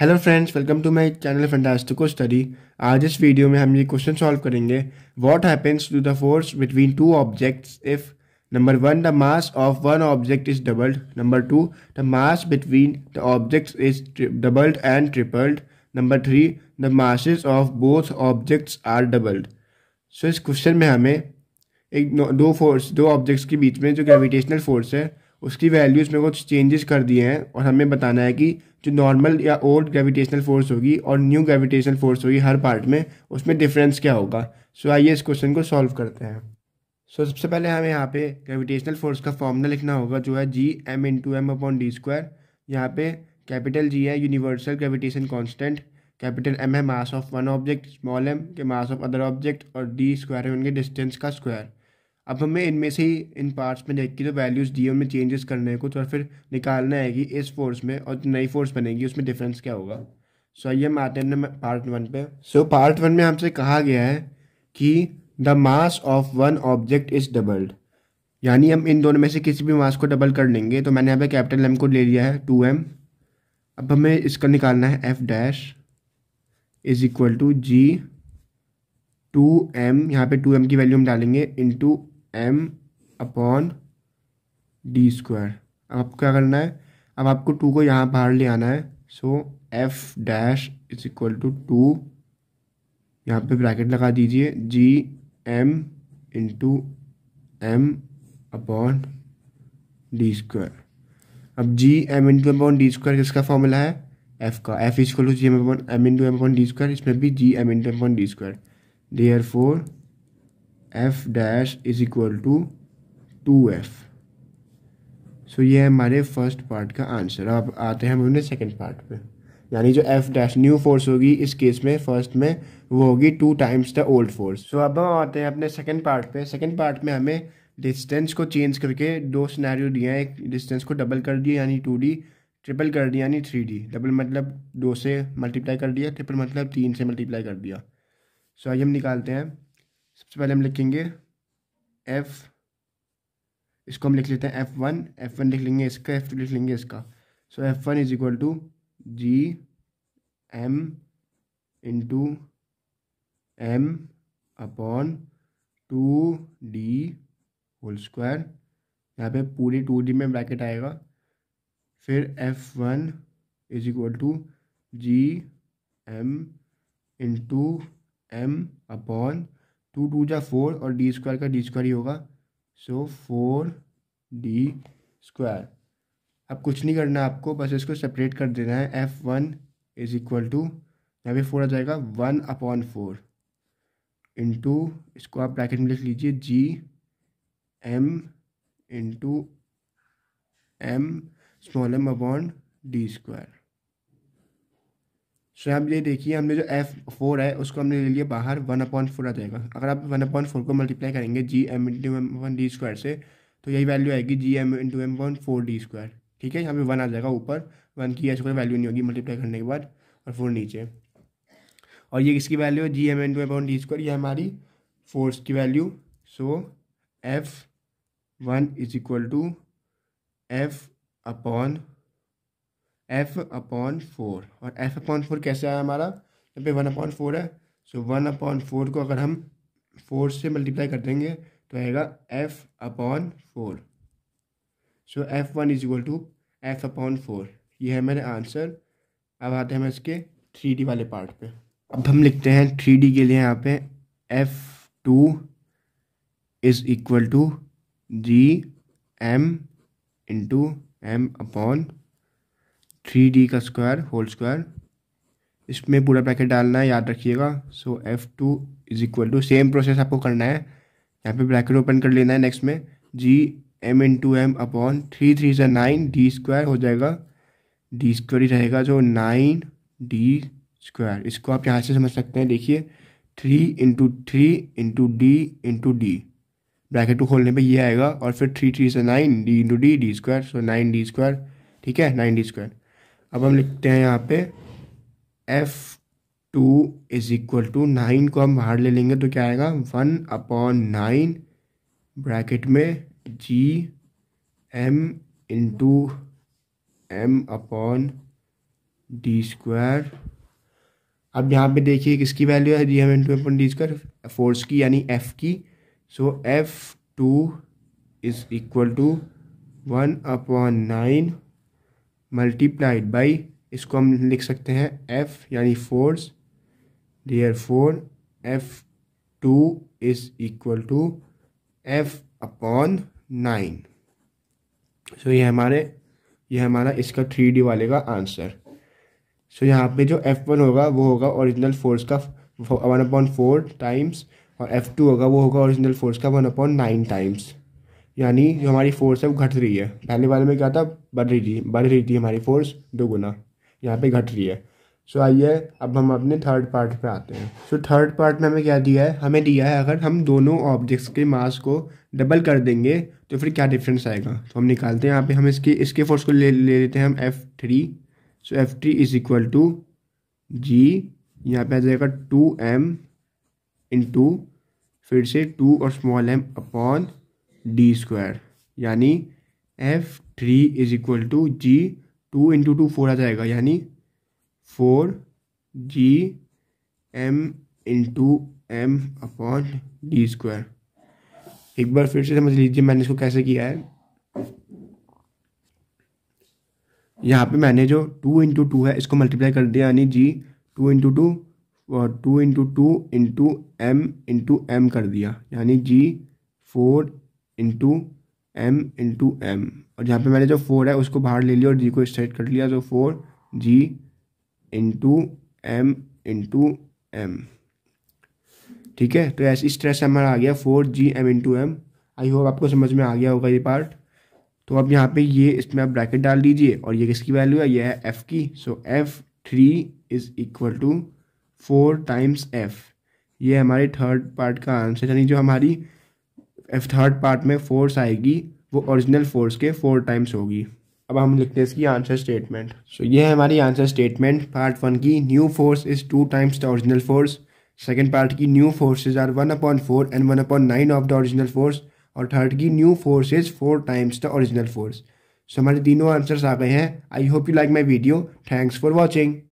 hello friends welcome to my channel fantastico study आज इस video में हम ये क्वेश्चन सॉल्व करेंगे what happens to the force between two objects if number one the mass of one object is doubled number two the mass between the objects is doubled and tripled number three the masses of both objects are doubled so इस question में हमें एक दो force दो objects के बीच में जो gravitational force है उसकी वैल्यूज़ में कुछ चेंजेस कर दिए हैं और हमें बताना है कि जो नॉर्मल या ओल्ड ग्रेविटेशनल फोर्स होगी और न्यू ग्रेविटेशनल फोर्स होगी हर पार्ट में उसमें डिफरेंस क्या होगा सो आइए इस क्वेश्चन को सॉल्व करते हैं सो so, सबसे पहले हमें यहाँ पे ग्रेविटेशनल फोर्स का फॉर्मूला लिखना होगा जो है G M into M upon D square यहाँ पे कैपिटल जी है universal gravitation constant capital M है mass of one object small M के मास ऑफ अदर ऑब्जेक्ट और डी स्क्वायर है उनके डिस्टेंस का स्क्वायर अब हमें इनमें से ही इन पार्ट्स में देख के जो वैल्यूज़ दिए उनमें चेंजेस करने हैं कुछ और फिर निकालना है कि इस फोर्स में और नई फोर्स बनेगी उसमें डिफरेंस क्या होगा सो आइए हम आते हैं पार्ट वन पे सो पार्ट वन में हमसे कहा गया है कि the mass of one object is doubled यानी हम इन दोनों में से किसी भी मास को डबल कर लेंगे तो मैंने यहाँ पे कैपिटल एम को ले लिया है टू एम अब हमें इसका निकालना है F dash is equal to G two M यहाँ पे टू एम की वैल्यू हम डालेंगे into M upon D square अब आपको क्या करना है अब आपको टू को यहाँ बाहर ले आना है so F dash is equal to two यहाँ पे ब्रैकेट लगा दीजिए G M into M upon D square अब G M into M upon D square किसका फॉर्मूला है एफ का F is equal to G M upon M into M upon D square इसमें भी G M into M upon D square therefore F dash is equal to two F so ये है हमारे first part का answer अब आते हैं हम उन्हें सेकेंड पार्ट पे यानी जो एफ डैश न्यू फोर्स होगी इस केस में फर्स्ट में वो होगी two times the old force so अब हम आते हैं अपने सेकेंड पार्ट पे सेकेंड पार्ट में हमें डिस्टेंस को चेंज करके दो सिनेरियो दिया हैं एक डिस्टेंस को डबल कर दिया यानी टू डी ट्रिपल कर दिया यानी थ्री डी डबल मतलब दो से मल्टीप्लाई कर दिया ट्रिपल मतलब तीन से मल्टीप्लाई कर दिया सो so, आइए हम निकालते हैं सबसे पहले हम लिखेंगे एफ़ इसको हम लिख लेते हैं एफ़ वन एफ़ वन लिख लेंगे इसका एफ़ टू लिख लेंगे इसका so F one is equal to G M into M upon two D whole square यहाँ पे पूरी टू डी में ब्रैकेट आएगा फिर F one is equal to G M into M upon two two जा फोर और D square का D square ही होगा सो फोर डी स्क्वायर अब कुछ नहीं करना है आपको बस इसको सेपरेट कर देना है F one is equal to यहाँ पे फोर आ जाएगा वन अपॉन फोर इंटू इसको आप ब्रैकेट में लिख लीजिए G M into M small M upon D square so so, आप ये देखिए हमने जो एफ फोर है उसको हमने ले लिया बाहर वन अपॉइंट फोर आ जाएगा अगर आप वन अपॉइंट फोर को मल्टीप्लाई करेंगे G M into M one D square से तो यही वैल्यू आएगी G M into M one four D square ठीक है यहाँ पे वन आ जाएगा ऊपर वन की ऐसी कोई वैल्यू नहीं होगी मल्टीप्लाई करने के बाद और फोर नीचे और ये किसकी वैल्यू है G M into M one D square ये हमारी फोर्स की value so F one is equal to F upon F upon four और एफ अपॉन फोर कैसे आया हमारा यहाँ पे वन अपॉन फोर है सो वन अपॉन फोर को अगर हम फोर से मल्टीप्लाई कर देंगे तो आएगा F upon four so F one is equal to F upon four ये है मेरे आंसर अब आते हैं हम इसके थ्री डी वाले पार्ट पे अब हम लिखते हैं थ्री डी के लिए यहाँ पे F two is equal to G M into M upon three D का स्क्वायर होल स्क्वायर इसमें पूरा ब्रैकेट डालना है याद रखिएगा so F two is equal to same process आपको करना है यहाँ पे ब्रैकेट ओपन कर लेना है नेक्स्ट में G M into M upon three three से नाइन डी स्क्वायर हो जाएगा डी स्क्वायर ही रहेगा जो नाइन डी स्क्वायर इसको आप यहाँ से समझ सकते हैं देखिए three into three into D into D bracket को खोलने पे ये आएगा और फिर थ्री थ्री से nine D into D D square so nine D square ठीक है नाइन डी स्क्वायर अब हम लिखते हैं यहाँ पे F two is equal to nine को हम बाहर ले लेंगे तो क्या आएगा वन अपॉन नाइन ब्रैकेट में G M into M upon D square अब यहाँ पे देखिए किसकी वैल्यू है G M into M upon D square force की यानी एफ़ की सो F two is equal to one upon nine multiplied by इसको हम लिख सकते हैं एफ यानी force therefore F two is equal to F upon nine so ये हमारे ये हमारा इसका थ्री डी वाले का आंसर सो so, यहाँ पे जो एफ वन होगा वो होगा ओरिजिनल फोर्स का वन अपॉन फोर टाइम्स और एफ टू होगा वो होगा ओरिजिनल फोर्स का वन अपॉन नाइन टाइम्स यानी जो हमारी फोर्स है वो घट रही है पहले वाले में क्या था बढ़ रही थी बढ़ रही थी हमारी फोर्स दो गुना यहाँ पे घट रही है सो आइए अब हम अपने थर्ड पार्ट पे आते हैं सो थर्ड पार्ट में हमें क्या दिया है हमें दिया है अगर हम दोनों ऑब्जेक्ट्स के मास को डबल कर देंगे तो फिर क्या डिफरेंस आएगा तो हम निकालते हैं यहाँ पे हम इसके इसके फोर्स को ले ले लेते हैं हम F three so F three is equal to G यहाँ पे आ जाएगा टू एम इन टू फिर से टू और small M upon D square यानी F three is equal to G two into two four आ जाएगा यानी four G M into M upon D square एक बार फिर से समझ लीजिए मैंने इसको कैसे किया है यहाँ पे मैंने जो टू इंटू टू है इसको मल्टीप्लाई कर दिया यानी जी टू इंटू टू और two into two into M into M कर दिया यानी G four into M into M और जहाँ पे मैंने जो फोर है उसको बाहर ले लिया और जी को स्ट्रेट कर लिया तो four G into M into M ठीक है तो ऐसी स्ट्रेस हमारा आ गया four G M into M I hope आपको समझ में आ गया होगा ये पार्ट तो अब यहाँ पे ये इसमें आप ब्रैकेट डाल दीजिए और ये किसकी वैल्यू है ये है एफ़ की सो F three is equal to four times F ये हमारे थर्ड पार्ट का आंसर यानी जो हमारी एफ थर्ड पार्ट में फोर्स आएगी वो ओरिजिनल फोर्स के फोर टाइम्स होगी अब हम लिखते हैं इसकी आंसर स्टेटमेंट सो ये है हमारी आंसर स्टेटमेंट पार्ट वन की new force is two times the original force second part की new forces are one upon four and one upon nine of the original force और third की new force is four times the original force so हमारे तीनों answers आ गए हैं I hope you like my video thanks for watching